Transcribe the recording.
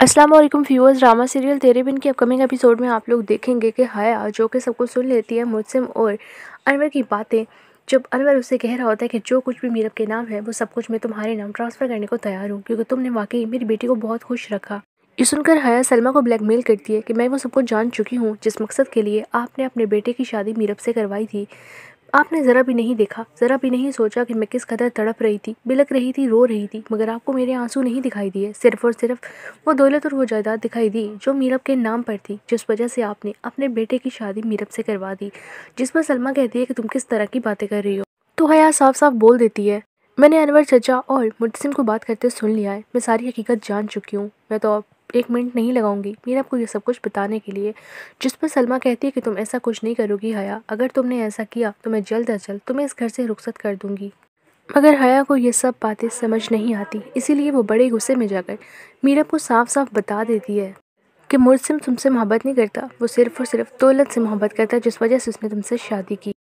Aslam viewers drama serial तेरे बिन के upcoming episode में आप लोग देखेंगे कि हया जो कि सबको कुछ सुन लेती है मुझसे और अनवर की बातें जब अनवर उसे कह रहा होता है कि जो कुछ भी मीरब के नाम है वो सब कुछ मैं तुम्हारे नाम ट्रांसफ़र करने को तैयार हूँ क्योंकि तुमने वाकई मेरी बेटी को बहुत खुश रखा ये सुनकर हया सलमा को ब्लैकमेल करती है कि मैं वो सब कुछ जान चुकी हूँ जिस मकसद के लिए आपने अपने बेटे की शादी मीरब से करवाई थी आपने ज़रा भी नहीं देखा ज़रा भी नहीं सोचा कि मैं किस कदर तड़प रही थी बिलक रही थी रो रही थी मगर आपको मेरे आंसू नहीं दिखाई दिए सिर्फ और सिर्फ वो दौलत और वो जायदाद दिखाई दी जो मीरब के नाम पर थी जिस वजह से आपने अपने बेटे की शादी मीरब से करवा दी जिस पर सलमा कहती है कि तुम किस तरह की बातें कर रही हो तो हया साफ साफ बोल देती है मैंने अनवर चचा और मुतसिम को बात करते सुन लिया है मैं सारी हकीकत जान चुकी हूँ मैं तो अब एक मिनट नहीं लगाऊंगी मेरा आपको ये सब कुछ बताने के लिए जिस पर सलमा कहती है कि तुम ऐसा कुछ नहीं करोगी हया अगर तुमने ऐसा किया तो मैं जल्द अज जल्द तुम्हें इस घर से रुखसत कर दूंगी मगर हया को ये सब बातें समझ नहीं आती इसीलिए वो बड़े गुस्से में जाकर मीरा को साफ साफ बता देती है कि मुरसिम तुमसे मोहब्बत नहीं करता वो सिर्फ़ और सिर्फ दौलत से मोहब्बत करता जिस वजह से उसने तुमसे शादी की